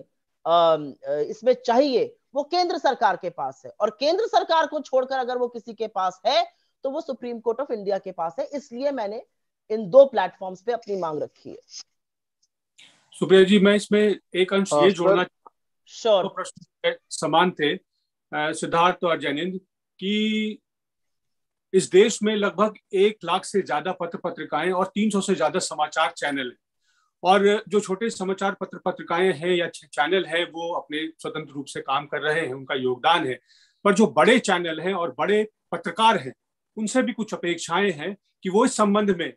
Speaker 1: इसमें चाहिए वो केंद्र सरकार के पास है और केंद्र सरकार को छोड़कर अगर वो किसी के पास है तो वो सुप्रीम कोर्ट ऑफ इंडिया के पास है इसलिए मैंने इन दो प्लेटफॉर्म्स पे अपनी मांग रखी है
Speaker 3: सुप्रिया जी मैं इसमें एक अंश ये हाँ, जोड़ना sure. तो प्रश्न समान थे सिद्धार्थ और जैनिंद कि इस देश में लगभग एक लाख से ज्यादा पत्र पत्रिकाएं और 300 से ज्यादा समाचार चैनल हैं और जो छोटे समाचार पत्र पत्रिकाएं हैं या चैनल है वो अपने स्वतंत्र रूप से काम कर रहे हैं उनका योगदान है पर जो बड़े चैनल हैं और बड़े पत्रकार हैं उनसे भी कुछ अपेक्षाएं हैं कि वो इस संबंध में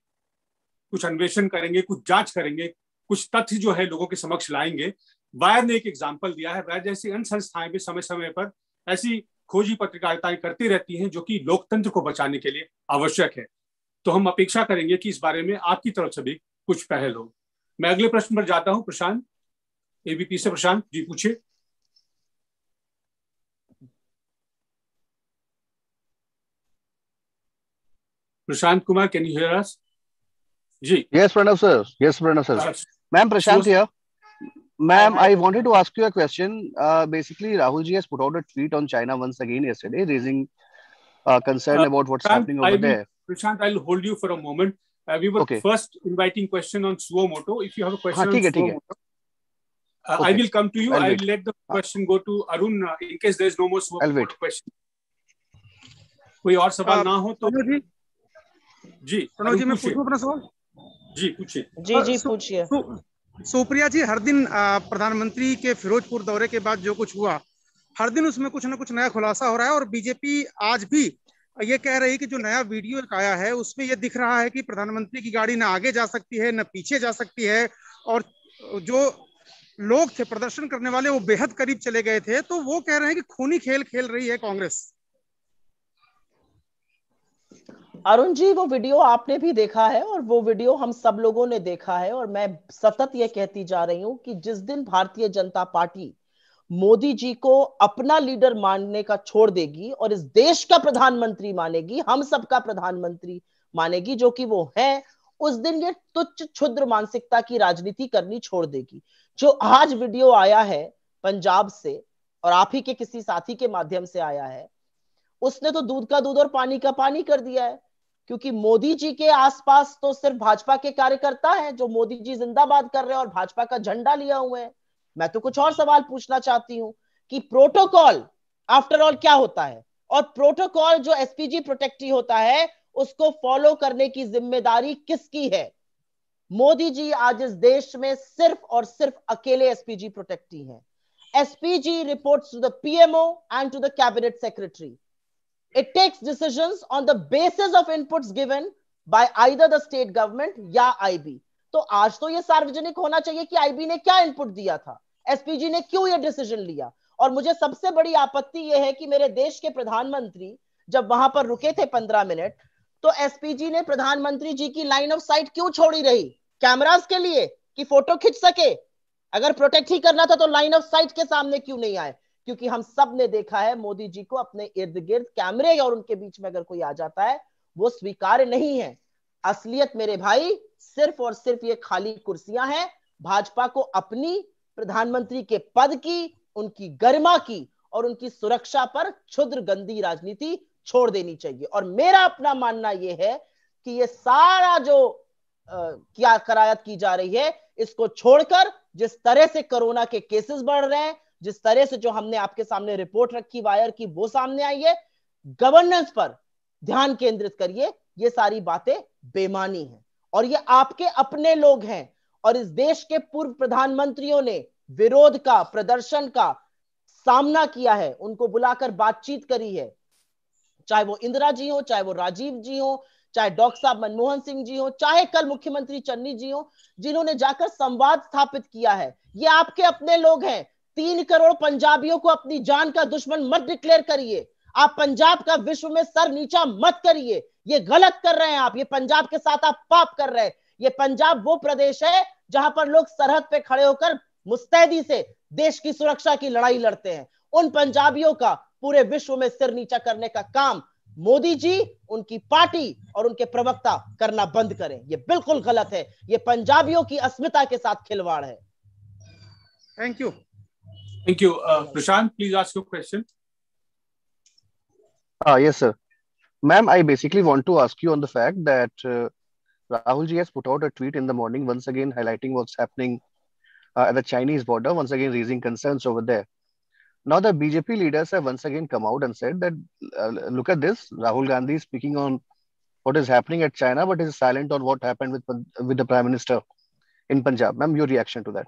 Speaker 3: कुछ अन्वेषण करेंगे कुछ जांच करेंगे कुछ तथ्य जो है लोगों के समक्ष लाएंगे वायर ने एक एग्जाम्पल दिया है वायर जैसी अन्य संस्थाएं भी समय समय पर ऐसी खोजी पत्रकारिताएं करती रहती हैं जो कि लोकतंत्र को बचाने के लिए आवश्यक है तो हम अपेक्षा करेंगे कि इस बारे में आपकी तरफ से भी कुछ पहल हो मैं अगले प्रश्न पर जाता हूं प्रशांत एबीपी से प्रशांत जी पूछिए Prashant Kumar can you hear us
Speaker 2: जी yes Pranav sir yes Pranav sir ma'am Prashant here Ma'am, I wanted to ask you a question. Uh, basically, Rahul ji has put out a tweet on China once again yesterday, raising uh, concern uh, about what's Prashant, happening over I there.
Speaker 3: Prashant, I'll hold you for a moment. uh, we were okay. first inviting question on Suomoto. If you have a question Haan, on hai, Suomoto, okay. I will come to you. I'll, I'll let the question go to Arun uh, in case there is no more Suomoto I'll wait. question. कोई और सवाल ना हो तो जी प्रणव जी मैं पूछूं अपना सवाल जी पूछिए जी जी
Speaker 4: पूछिए सुप्रिया जी हर दिन प्रधानमंत्री के फिरोजपुर दौरे के बाद जो कुछ हुआ हर दिन उसमें कुछ ना कुछ नया खुलासा हो रहा है और बीजेपी आज भी ये कह रही है कि जो नया वीडियो एक आया है उसमें ये दिख रहा है कि प्रधानमंत्री की गाड़ी ना आगे जा सकती है ना पीछे जा सकती है और जो लोग थे प्रदर्शन करने वाले वो बेहद करीब चले गए थे तो वो कह रहे हैं कि खूनी खेल खेल रही है कांग्रेस
Speaker 1: अरुण जी वो वीडियो आपने भी देखा है और वो वीडियो हम सब लोगों ने देखा है और मैं सतत ये कहती जा रही हूं कि जिस दिन भारतीय जनता पार्टी मोदी जी को अपना लीडर मानने का छोड़ देगी और इस देश का प्रधानमंत्री मानेगी हम सबका प्रधानमंत्री मानेगी जो कि वो है उस दिन ये तुच्छ क्षुद्र मानसिकता की राजनीति करनी छोड़ देगी जो आज वीडियो आया है पंजाब से और आप ही के किसी साथी के माध्यम से आया है उसने तो दूध का दूध और पानी का पानी कर दिया है क्योंकि मोदी जी के आसपास तो सिर्फ भाजपा के कार्यकर्ता हैं जो मोदी जी जिंदाबाद कर रहे हैं और भाजपा का झंडा लिया हुए हैं मैं तो कुछ और सवाल पूछना चाहती हूँ कि प्रोटोकॉल आफ्टर ऑल क्या होता है और प्रोटोकॉल जो एसपीजी प्रोटेक्टी होता है उसको फॉलो करने की जिम्मेदारी किसकी है मोदी जी आज इस देश में सिर्फ और सिर्फ अकेले एसपीजी प्रोटेक्टी हैं SPG reports to the PMO and to the cabinet secretary It takes decisions on the basis of inputs given by either the state government या आईबी तो आज तो ये सार्वजनिक होना चाहिए कि आईबी ने क्या इनपुट दिया था एसपीजी ने क्यों ये डिसीजन लिया और मुझे सबसे बड़ी आपत्ति यह है कि मेरे देश के प्रधानमंत्री जब वहां पर रुके थे पंद्रह मिनट तो एसपीजी ने प्रधानमंत्री जी की लाइन ऑफ साइट क्यों छोड़ी रही कैमराज के लिए कि फोटो खींच सके अगर प्रोटेक्ट ही करना था तो लाइन ऑफ साइट के सामने क्यों नहीं आए क्योंकि हम सब ने देखा है मोदी जी को अपने इर्द गिर्द कैमरे और उनके बीच में अगर कोई आ जाता है वो स्वीकार नहीं है असलियत मेरे भाई सिर्फ और सिर्फ ये खाली कुर्सियां हैं भाजपा को अपनी प्रधानमंत्री के पद की उनकी गरिमा की और उनकी सुरक्षा पर क्षुद्र गंदी राजनीति छोड़ देनी चाहिए और मेरा अपना मानना यह है कि ये सारा जो आ, क्या करायत की जा रही है इसको छोड़कर जिस तरह से कोरोना के केसेस बढ़ रहे हैं जिस तरह से जो हमने आपके सामने रिपोर्ट रखी वायर की वो सामने आई है गवर्नेंस पर ध्यान केंद्रित करिए ये सारी बातें बेमानी है और ये आपके अपने लोग हैं और इस देश के पूर्व प्रधानमंत्रियों ने विरोध का प्रदर्शन का सामना किया है उनको बुलाकर बातचीत करी है चाहे वो इंदिरा जी हो चाहे वो राजीव जी हो चाहे डॉक्टर साहब मनमोहन सिंह जी हो चाहे कल मुख्यमंत्री चन्नी जी हो जिन्होंने जाकर संवाद स्थापित किया है ये आपके अपने लोग हैं तीन करोड़ पंजाबियों को अपनी जान का दुश्मन मत डिक्लेयर करिए आप पंजाब का विश्व में सर नीचा मत करिए ये गलत कर रहे हैं आप ये पंजाब के साथ आप पाप कर रहे हैं ये पंजाब वो प्रदेश है जहां पर लोग सरहद पे खड़े होकर मुस्तैदी से देश की सुरक्षा की लड़ाई लड़ते हैं उन पंजाबियों का पूरे विश्व में सिर नीचा करने का काम मोदी जी उनकी पार्टी और उनके प्रवक्ता करना बंद करें ये बिल्कुल गलत है ये पंजाबियों की अस्मिता के साथ खिलवाड़ है thank you
Speaker 3: Thank you. Uh, Prashant, please ask your question.
Speaker 2: Uh, yes, sir. Ma'am, I basically want to ask you on the fact that uh, ji has put out a tweet in the morning, once again highlighting what's happening uh, at the Chinese border, once again raising concerns over there. Now, the BJP leaders have once again come out and said that, uh, look at this, Rahul Gandhi is speaking on what is happening at China, but is silent on what happened with, with the Prime Minister in Punjab. Ma'am, your reaction to that?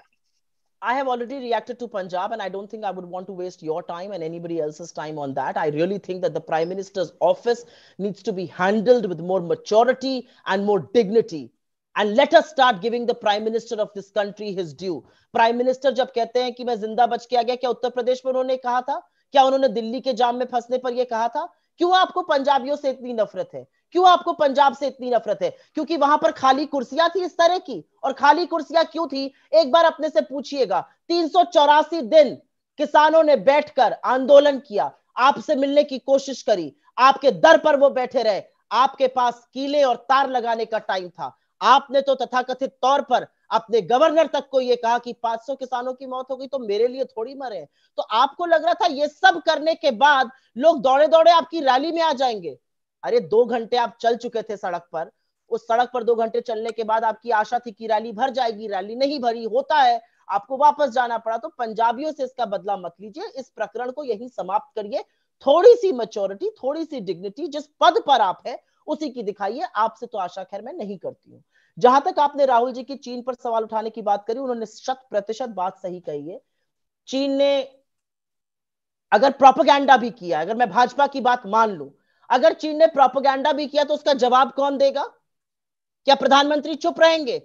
Speaker 1: I have already reacted to Punjab, and I don't think I would want to waste your time and anybody else's time on that. I really think that the Prime Minister's office needs to be handled with more maturity and more dignity. And let us start giving the Prime Minister of this country his due. Prime Minister, जब कहते हैं कि मैं जिंदा बच के आ गया क्या उत्तर प्रदेश में उन्होंने कहा था क्या उन्होंने दिल्ली के जाम में फंसने पर यह कहा था क्यों आपको पंजाबियों से इतनी नफरत है क्यों आपको पंजाब से इतनी नफरत है क्योंकि वहां पर खाली कुर्सियां थी इस तरह की और खाली कुर्सियां क्यों थी एक बार अपने से पूछिएगा तीन दिन किसानों ने बैठकर आंदोलन किया आपसे मिलने की कोशिश करी आपके दर पर वो बैठे रहे आपके पास कीले और तार लगाने का टाइम था आपने तो तथाकथित तौर पर अपने गवर्नर तक को यह कहा कि 500 किसानों की मौत हो गई तो मेरे लिए थोड़ी मरे तो आपको लग रहा था ये सब करने के बाद लोग दौड़े दौड़े आपकी रैली में आ जाएंगे अरे दो घंटे आप चल चुके थे सड़क पर उस सड़क पर दो घंटे चलने के बाद आपकी आशा थी कि रैली भर जाएगी रैली नहीं भरी होता है आपको वापस जाना पड़ा तो पंजाबियों से इसका बदला मत लीजिए इस प्रकरण को यही समाप्त करिए थोड़ी सी मेच्योरिटी थोड़ी सी डिग्निटी जिस पद पर आप है उसी की दिखाइए आपसे तो आशा खैर मैं नहीं करती हूँ जहां तक आपने राहुल जी की चीन पर सवाल उठाने की बात करी उन्होंने शत प्रतिशत बात सही कही है चीन ने अगर प्रोपोगंडा भी किया अगर मैं भाजपा की बात मान लू अगर चीन ने प्रोपोगंडा भी किया तो उसका जवाब कौन देगा क्या प्रधानमंत्री चुप रहेंगे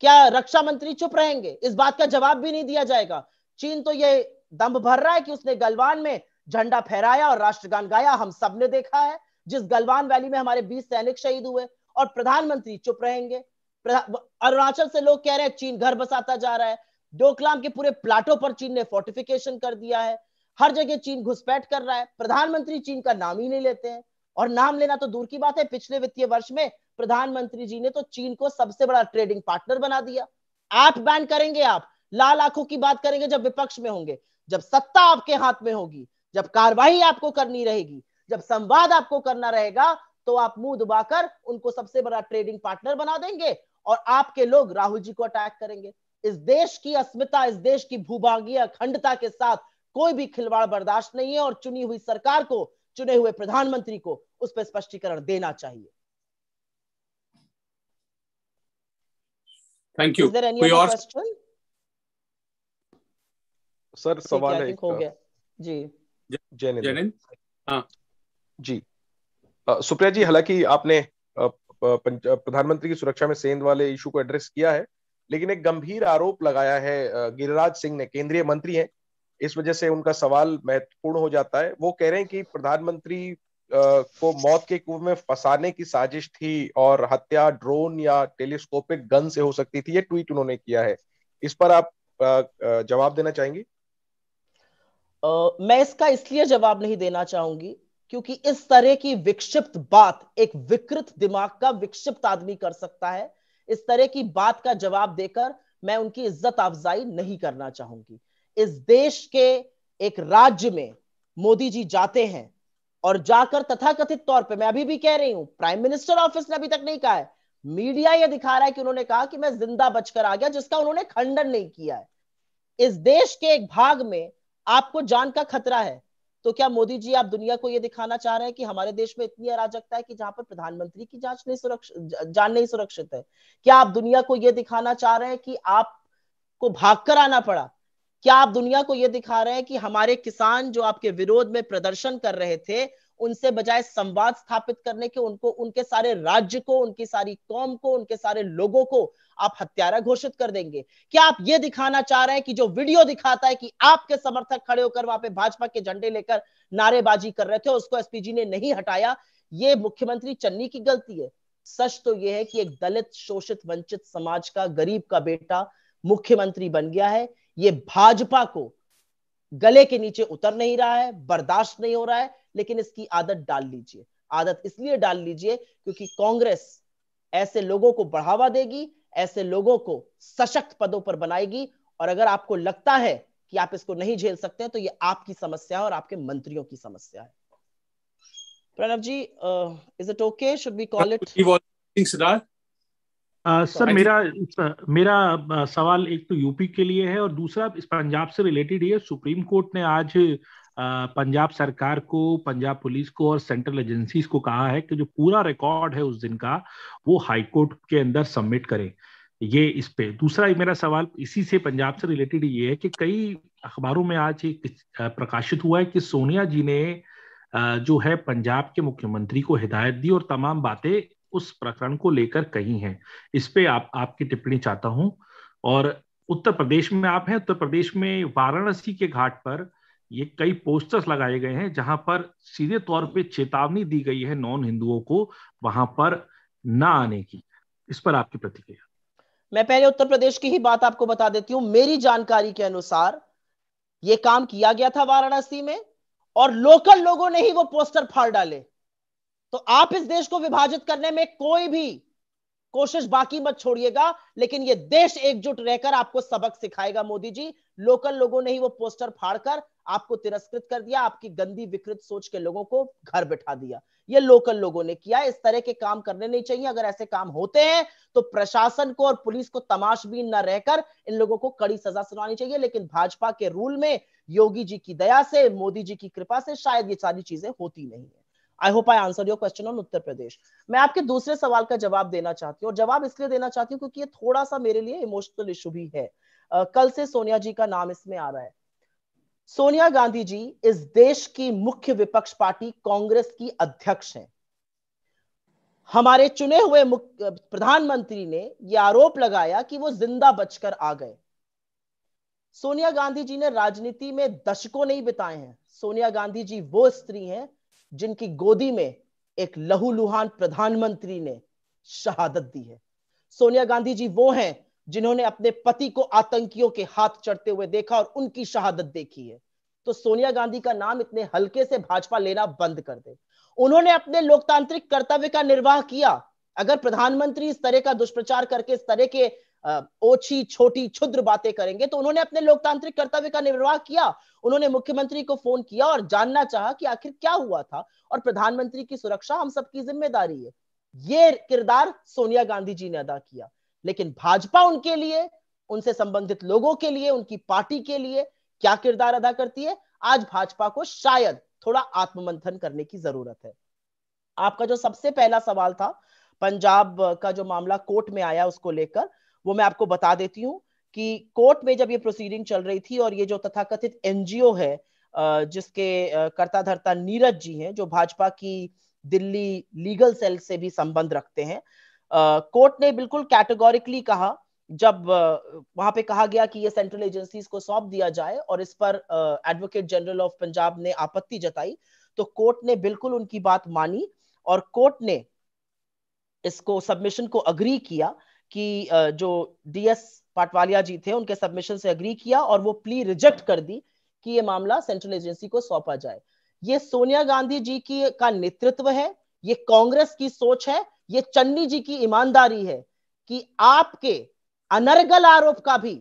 Speaker 1: क्या रक्षा मंत्री चुप रहेंगे इस बात का जवाब भी नहीं दिया जाएगा चीन तो ये दम भर रहा है कि उसने गलवान में झंडा फहराया और राष्ट्रगान गाया हम सब ने देखा है जिस गलवान वैली में हमारे 20 सैनिक शहीद हुए और प्रधानमंत्री चुप रहेंगे अरुणाचल से लोग कह रहे हैं चीन घर बसाता जा रहा है डोकलाम के पूरे प्लाटो पर चीन ने फोर्टिफिकेशन कर दिया है हर जगह चीन घुसपैठ कर रहा है प्रधानमंत्री चीन का नाम ही नहीं लेते हैं और नाम लेना तो दूर की बात है पिछले वित्तीय वर्ष में प्रधानमंत्री जी ने तो चीन को सबसे बड़ा ट्रेडिंग पार्टनर बना दिया ऐप बैन करेंगे आप लाल आंखों की बात करेंगे जब विपक्ष में होंगे जब सत्ता आपके हाथ में होगी जब कार्रवाई आपको करनी रहेगी जब संवाद आपको करना रहेगा तो आप मुंह दबाकर उनको सबसे बड़ा ट्रेडिंग पार्टनर बना देंगे और आपके लोग राहुल जी को अटैक करेंगे इस देश की अस्मिता इस देश की भूभागीय अखंडता के साथ कोई भी खिलवाड़ बर्दाश्त नहीं है और चुनी हुई सरकार को चुने हुए प्रधानमंत्री को उस पर स्पष्टीकरण देना चाहिए
Speaker 4: थैंक यू कोई और सर सवाल है हो गया जी जेनिन हाँ जी सुप्रिया जी हालांकि आपने प्रधानमंत्री की सुरक्षा में सेंध वाले इशू को एड्रेस किया है लेकिन एक गंभीर आरोप लगाया है गिरिराज सिंह ने केंद्रीय मंत्री हैं इस वजह से उनका सवाल महत्वपूर्ण हो जाता है वो कह रहे हैं कि प्रधानमंत्री को मौत के कुएं में फंसाने की साजिश थी और हत्या ड्रोन या टेलीस्कोपिक गन से हो सकती थी ये ट्वीट उन्होंने किया है इस पर आप जवाब देना चाहेंगे
Speaker 1: मैं इसका इसलिए जवाब नहीं देना चाहूंगी क्योंकि इस तरह की विक्षिप्त बात एक विकृत दिमाग का विक्षिप्त आदमी कर सकता है इस तरह की बात का जवाब देकर मैं उनकी इज्जत अफजाई नहीं करना चाहूंगी इस देश के एक राज्य में मोदी जी जाते हैं और जाकर तथाकथित तौर पे मैं अभी भी कह रही हूं प्राइम मिनिस्टर ऑफिस ने अभी तक नहीं कहा है मीडिया यह दिखा रहा है कि उन्होंने कहा कि मैं जिंदा बचकर आ गया जिसका उन्होंने खंडन नहीं किया है इस देश के एक भाग में आपको जान का खतरा है तो क्या मोदी जी आप दुनिया को यह दिखाना चाह रहे हैं कि हमारे देश में इतनी अराजकता है कि जहां पर प्रधानमंत्री की जांच नहीं सुरक्षित जान नहीं सुरक्षित है क्या आप दुनिया को यह दिखाना चाह रहे हैं कि आपको कर आना पड़ा क्या आप दुनिया को यह दिखा रहे हैं कि हमारे किसान जो आपके विरोध में प्रदर्शन कर रहे थे उनसे बजाय संवाद स्थापित करने के उनको उनके सारे राज्य को उनकी सारी कौम को उनके सारे लोगों को आप हत्यारा घोषित कर देंगे क्या आप ये दिखाना चाह रहे हैं कि जो वीडियो दिखाता है कि आपके समर्थक खड़े होकर वहां पे भाजपा के झंडे लेकर नारेबाजी कर रहे थे उसको एसपीजी ने नहीं हटाया ये मुख्यमंत्री चन्नी की गलती है सच तो यह है कि एक दलित शोषित वंचित समाज का गरीब का बेटा मुख्यमंत्री बन गया है ये भाजपा को गले के नीचे उतर नहीं रहा है बर्दाश्त नहीं हो रहा है लेकिन इसकी आदत डाल लीजिए आदत इसलिए डाल लीजिए क्योंकि कांग्रेस ऐसे लोगों को बढ़ावा देगी ऐसे लोगों को सशक्त पदों पर बनाएगी और अगर आपको लगता है कि आप इसको नहीं झेल सकते तो ये आपकी समस्या है और आपके मंत्रियों की समस्या है Pranav ji is it okay should be call it
Speaker 2: ah, uh, sir मेरा मेरा uh, सवाल एक तो यूपी के लिए है और दूसरा इस पंजाब से रिलेटेड है सुप्रीम कोर्ट ने आज uh, पंजाब सरकार को पंजाब पुलिस को और सेंट्रल एजेंसीज को कहा है कि जो पूरा रिकॉर्ड है उस दिन का वो हाईकोर्ट के अंदर सबमिट करें ये इस पे दूसरा मेरा सवाल इसी से पंजाब से रिलेटेड ये है कि कई अखबारों में आज प्रकाशित हुआ है कि सोनिया जी ने जो है पंजाब के मुख्यमंत्री को हिदायत दी और तमाम बातें उस प्रकरण को लेकर कही हैं इस पे आप आपकी टिप्पणी चाहता हूं और उत्तर प्रदेश में आप हैं उत्तर प्रदेश में वाराणसी के घाट पर ये कई पोस्टर्स लगाए गए हैं जहां पर सीधे तौर पे चेतावनी दी गई है नॉन हिंदुओं को वहां पर ना आने की इस पर आपकी प्रतिक्रिया
Speaker 1: मैं पहले उत्तर प्रदेश की ही बात आपको बता देती हूँ मेरी जानकारी के अनुसार ये काम किया गया था वाराणसी में और लोकल लोगों ने ही वो पोस्टर फाड़ डाले तो आप इस देश को विभाजित करने में कोई भी कोशिश बाकी मत छोड़िएगा लेकिन ये देश एकजुट रहकर आपको सबक सिखाएगा मोदी जी लोकल लोगों ने ही वो पोस्टर फाड़कर आपको तिरस्कृत कर दिया आपकी गंदी विकृत सोच के लोगों को घर बैठा दिया ये लोकल लोगों ने किया इस तरह के काम करने नहीं चाहिए अगर ऐसे काम होते हैं तो प्रशासन को और पुलिस को तमाशबीन न रहकर इन लोगों को कड़ी सजा सुनानी चाहिए लेकिन भाजपा के रूल में योगी जी की दया से मोदी जी की कृपा से शायद ये सारी चीजें होती नहीं है I hope I answer your question on Uttar Pradesh मैं आपके दूसरे सवाल का जवाब देना चाहती हूँ और जवाब इसलिए देना चाहती हूँ क्योंकि ये थोड़ा सा मेरे लिए इमोशनल इशू भी है uh, कल से सोनिया जी का नाम इसमें आ रहा है सोनिया गांधी जी इस देश की मुख्य विपक्ष पार्टी कांग्रेस की अध्यक्ष हैं हमारे चुने हुए प्रधानमंत्री ने यह आरोप लगाया कि वो जिंदा बचकर आ गए सोनिया गांधी जी ने राजनीति में दशकों नहीं बिताए हैं सोनिया गांधी जी वो स्त्री हैं जिनकी गोदी में एक लहूलुहान प्रधानमंत्री ने शहादत दी है सोनिया गांधी जी वो हैं जिन्होंने अपने पति को आतंकियों के हाथ चढ़ते हुए देखा और उनकी शहादत देखी है तो सोनिया गांधी का नाम इतने हल्के से भाजपा लेना बंद कर दे उन्होंने अपने लोकतांत्रिक कर्तव्य का निर्वाह किया अगर प्रधानमंत्री इस तरह का दुष्प्रचार करके इस तरह के ओछी छोटी क्षुद्र बातें करेंगे तो उन्होंने अपने लोकतांत्रिक कर्तव्य का निर्वाह किया उन्होंने मुख्यमंत्री को फोन किया और जानना चाहा कि आखिर क्या हुआ था और प्रधानमंत्री की सुरक्षा हम सबकी जिम्मेदारी है ये किरदार सोनिया गांधी जी ने अदा किया लेकिन भाजपा उनके लिए उनसे संबंधित लोगों के लिए उनकी पार्टी के लिए क्या किरदार अदा करती है आज भाजपा को शायद थोड़ा आत्ममंथन करने की जरूरत है आपका जो सबसे पहला सवाल था पंजाब का जो मामला कोर्ट में आया उसको लेकर वो मैं आपको बता देती हूँ कि कोर्ट में जब ये प्रोसीडिंग चल रही थी और ये जो तथाकथित एनजीओ है जिसके कर्ता धर्ता नीरज जी हैं जो भाजपा की दिल्ली लीगल सेल से भी संबंध रखते हैं कोर्ट ने बिल्कुल कैटेगोरिकली कहा जब वहां पे कहा गया कि ये सेंट्रल एजेंसीज को सौंप दिया जाए और इस पर एडवोकेट जनरल ऑफ पंजाब ने आपत्ति जताई तो कोर्ट ने बिल्कुल उनकी बात मानी और कोर्ट ने इसको सबमिशन को अग्री किया कि जो डीएस पाटवालिया जी थे उनके सबमिशन से अग्री किया और वो प्ली रिजेक्ट कर दी कि ये मामला सेंट्रल एजेंसी को सौंपा जाए ये सोनिया गांधी जी की का नेतृत्व है ये कांग्रेस की सोच है ये चन्नी जी की ईमानदारी है कि आपके अनर्गल आरोप का भी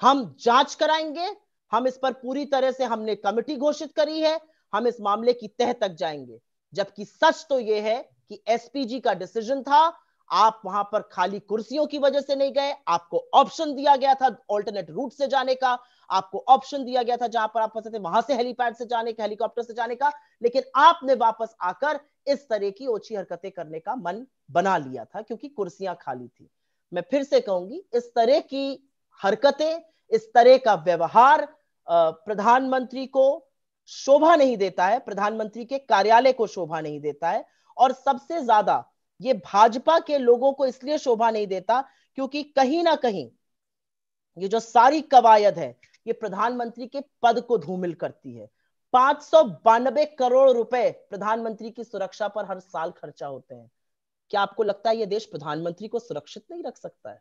Speaker 1: हम जांच कराएंगे हम इस पर पूरी तरह से हमने कमिटी घोषित करी है हम इस मामले की तह तक जाएंगे जबकि सच तो यह है कि एसपीजी का डिसीजन था आप वहां पर खाली कुर्सियों की वजह से नहीं गए आपको ऑप्शन दिया गया था ऑल्टरनेट रूट से जाने का आपको ऑप्शन दिया गया था जहां पर आप फंसे थे वहां से हेलीपैड से जाने का हेलीकॉप्टर से जाने का लेकिन आपने वापस आकर इस तरह की ओछी हरकतें करने का मन बना लिया था क्योंकि कुर्सियां खाली थी मैं फिर से कहूंगी इस तरह की हरकतें इस तरह का व्यवहार प्रधानमंत्री को शोभा नहीं देता है प्रधानमंत्री के कार्यालय को शोभा नहीं देता है और सबसे ज्यादा ये भाजपा के लोगों को इसलिए शोभा नहीं देता क्योंकि कहीं ना कहीं ये जो सारी कवायद है ये प्रधानमंत्री के पद को धूमिल करती है पांच सौ बानबे करोड़ रुपए प्रधानमंत्री की सुरक्षा पर हर साल खर्चा होते हैं क्या आपको लगता है ये देश प्रधानमंत्री को सुरक्षित नहीं रख सकता है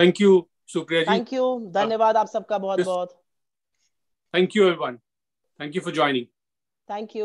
Speaker 3: thank you Supriya ji thank you
Speaker 1: धन्यवाद आप सबका बहुत
Speaker 3: बहुत thank you everyone thank you for joining
Speaker 1: thank you